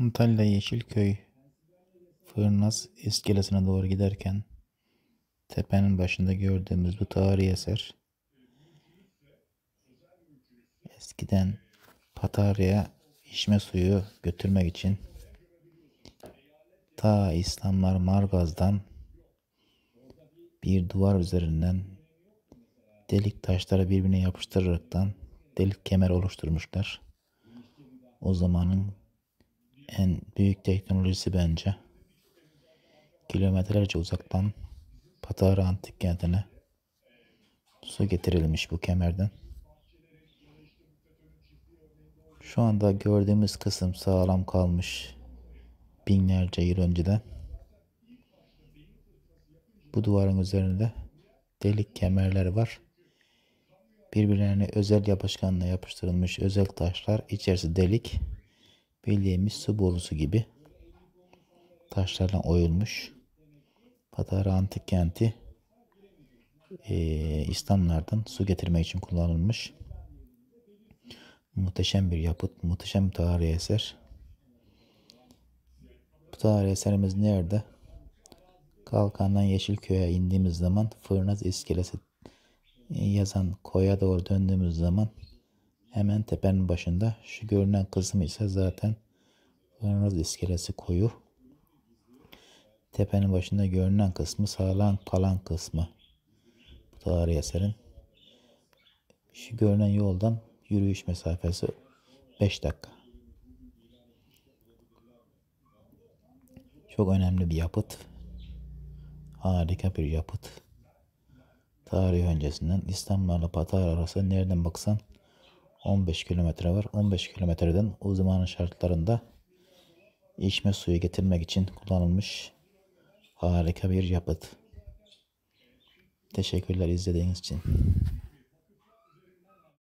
Antalya Yeşilköy Fırnas iskelesine doğru giderken tepenin başında gördüğümüz bu tarihi eser eskiden Patarya içme suyu götürmek için ta İslamlar Margaz'dan bir duvar üzerinden delik taşları birbirine yapıştıraraktan delik kemer oluşturmuşlar. O zamanın en büyük teknolojisi bence. Kilometrelerce uzaktan Patara Antik kentine su getirilmiş bu kemerden. Şu anda gördüğümüz kısım sağlam kalmış binlerce yıl önceden. Bu duvarın üzerinde delik kemerler var. Birbirlerine özel yapışkanla yapıştırılmış özel taşlar, içerisi delik. Bildiğimiz su borusu gibi taşlarla oyulmuş. Patara antik kenti e, İslamlardan su getirmek için kullanılmış. Muhteşem bir yapıt, muhteşem bir tarihi eser. Bu tarihi eserimiz nerede? Kalkandan Yeşilköy'e indiğimiz zaman Fırnaz iskelesi yazan koya doğru döndüğümüz zaman Hemen tepenin başında. Şu görünen kısmı ise zaten Fırınız iskelesi koyu. Tepenin başında görünen kısmı sağlam kalan kısmı. Bu tarihi eserin. Şu görünen yoldan yürüyüş mesafesi 5 dakika. Çok önemli bir yapıt. Harika bir yapıt. Tarih öncesinden İstanbul'la Patar arası nereden baksan 15 kilometre var. 15 kilometreden o zamanın şartlarında içme suyu getirmek için kullanılmış harika bir yapıt. Teşekkürler izlediğiniz için.